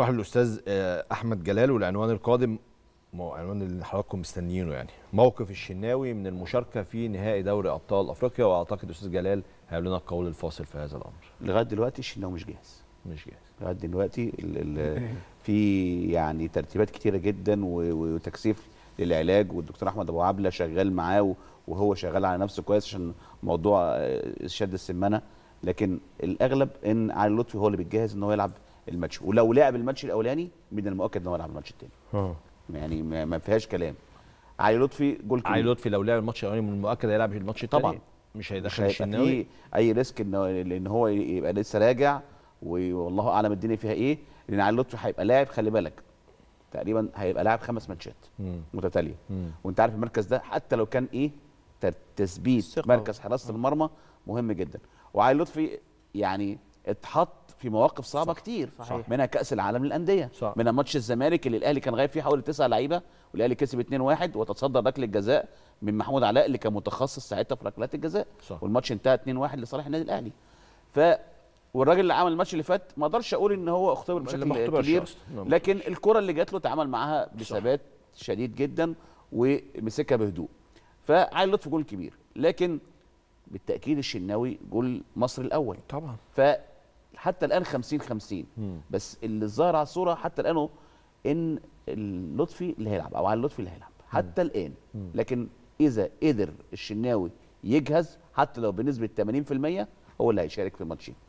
نروح للاستاذ آه، احمد جلال والعنوان القادم عنوان اللي حضراتكم مستنيينه يعني موقف الشناوي من المشاركه في نهائي دوري ابطال افريقيا واعتقد استاذ جلال هيقول لنا القول الفاصل في هذا الامر لغايه دلوقتي الشناوي مش جاهز مش جاهز لغايه دلوقتي الـ الـ في يعني ترتيبات كتيره جدا وتكثيف للعلاج والدكتور احمد ابو عبله شغال معاه وهو شغال على نفسه كويس عشان موضوع آه، شد السمنه لكن الاغلب ان علي لطفي هو اللي بيتجهز ان هو يلعب الماتش ولو لعب الماتش الاولاني من المؤكد ان هو يلعب الماتش الثاني آه. يعني ما فيهاش كلام علي لطفي جول كبير علي لطفي لو لعب الماتش الاولاني من المؤكد هيلعب الماتش الثاني طبعا مش هيدخل الشناوي اي ريسك ان ان هو يبقى لسه راجع والله اعلم الدنيا فيها ايه لان علي لطفي هيبقى لاعب خلي بالك تقريبا هيبقى لاعب خمس ماتشات متتاليه وانت عارف المركز ده حتى لو كان ايه تثبيت مركز حراسه آه. المرمى مهم جدا وعلي لطفي يعني اتحط في مواقف صعبه صح. كتير صحيح. منها كاس العالم للانديه منها ماتش الزمالك اللي الاهلي كان غايب فيه حوالي تسعة لعيبه والاهلي كسب 2-1 وتصدر ركله الجزاء من محمود علاء اللي كان متخصص ساعتها في ركلات الجزاء صح. والماتش انتهى 2-1 لصالح النادي الاهلي ف والراجل اللي عمل الماتش اللي فات ما اقدرش اقول ان هو اختبر بشكل كبير نعم. لكن الكره اللي جات له اتعامل معاها بثبات شديد جدا ومسكها بهدوء فعيل لطفي جول كبير لكن بالتاكيد الشناوي جول مصر الاول طبعا ف حتى الان 50 50 بس اللي ظاهر على الصوره حتى الان ان اللطفي اللي هيلعب او على اللطفي اللي هيلعب حتى الان لكن اذا قدر الشناوي يجهز حتى لو بنسبه 80% هو اللي هيشارك في الماتشين